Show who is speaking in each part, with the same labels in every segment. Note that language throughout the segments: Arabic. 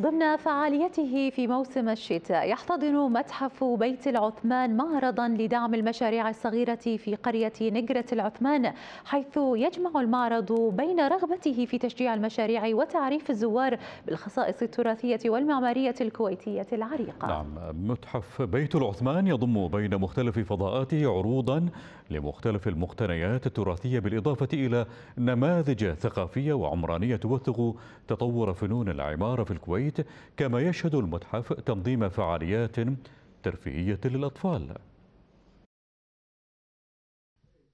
Speaker 1: ضمن فعاليته في موسم الشتاء يحتضن متحف بيت العثمان معرضا لدعم المشاريع الصغيرة في قرية نجرة العثمان حيث يجمع المعرض بين رغبته في تشجيع المشاريع وتعريف الزوار بالخصائص التراثية والمعمارية الكويتية العريقة نعم
Speaker 2: متحف بيت العثمان يضم بين مختلف فضاءاته عروضا لمختلف المقتنيات التراثية بالإضافة إلى نماذج ثقافية وعمرانية توثق تطور فنون العمارة في الكويت البيت كما يشهد المتحف تنظيم فعاليات ترفيهية للأطفال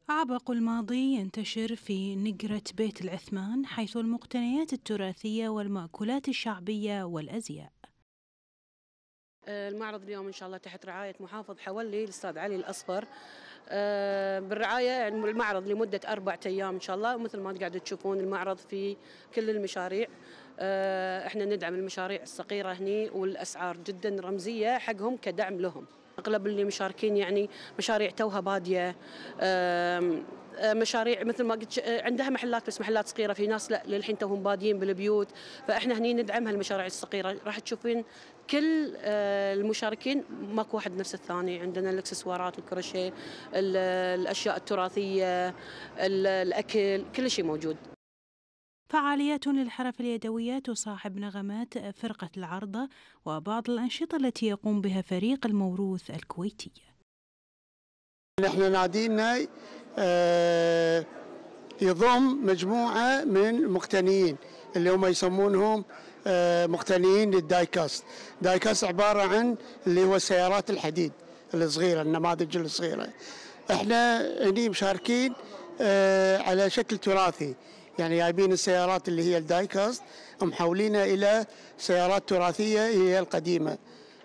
Speaker 3: عبق الماضي ينتشر في نقرة بيت العثمان حيث المقتنيات التراثية والمأكولات الشعبية والأزياء
Speaker 4: المعرض اليوم ان شاء الله تحت رعايه محافظ حولي الاستاذ علي الاصفر آه، بالرعايه يعني المعرض لمده اربع ايام ان شاء الله مثل ما قاعد تشوفون المعرض في كل المشاريع آه، احنا ندعم المشاريع الصغيره هني والاسعار جدا رمزيه حقهم كدعم لهم اغلب اللي مشاركين يعني مشاريع توها باديه مشاريع مثل ما قلت آه، عندها محلات بس محلات صغيره في ناس لا للحين توهم بادين بالبيوت فاحنا هني ندعم هالمشاريع الصغيره راح تشوفين كل آه، المشاركين ماكو واحد نفس الثاني عندنا الاكسسوارات الكروشيه الاشياء التراثيه الاكل كل شيء موجود
Speaker 3: فعاليات للحرف اليدوية تصاحب نغمات فرقة العرضة وبعض الأنشطة التي يقوم بها فريق الموروث الكويتي
Speaker 5: نحن نادينا آه، يضم مجموعة من المقتنيين اللي هم يسمونهم آه، مقتنيين للدايكاست دايكاست عبارة عن اللي هو سيارات الحديد الصغيرة النماذج الصغيرة احنا هني مشاركين آه، على شكل تراثي يعني جايبين السيارات اللي هي الدايكاست محولينها الى سيارات تراثيه هي القديمه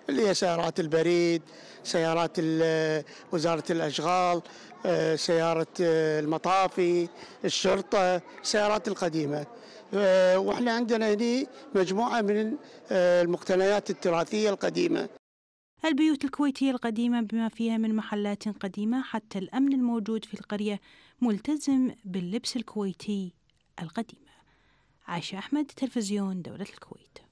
Speaker 5: اللي هي سيارات البريد سيارات وزاره الاشغال آه، سياره آه، المطافي الشرطه السيارات القديمه آه، واحنا عندنا هنا مجموعه من المقتنيات التراثيه القديمه
Speaker 3: البيوت الكويتية القديمة بما فيها من محلات قديمة حتى الأمن الموجود في القرية ملتزم باللبس الكويتي القديمة عايشة أحمد تلفزيون دولة الكويت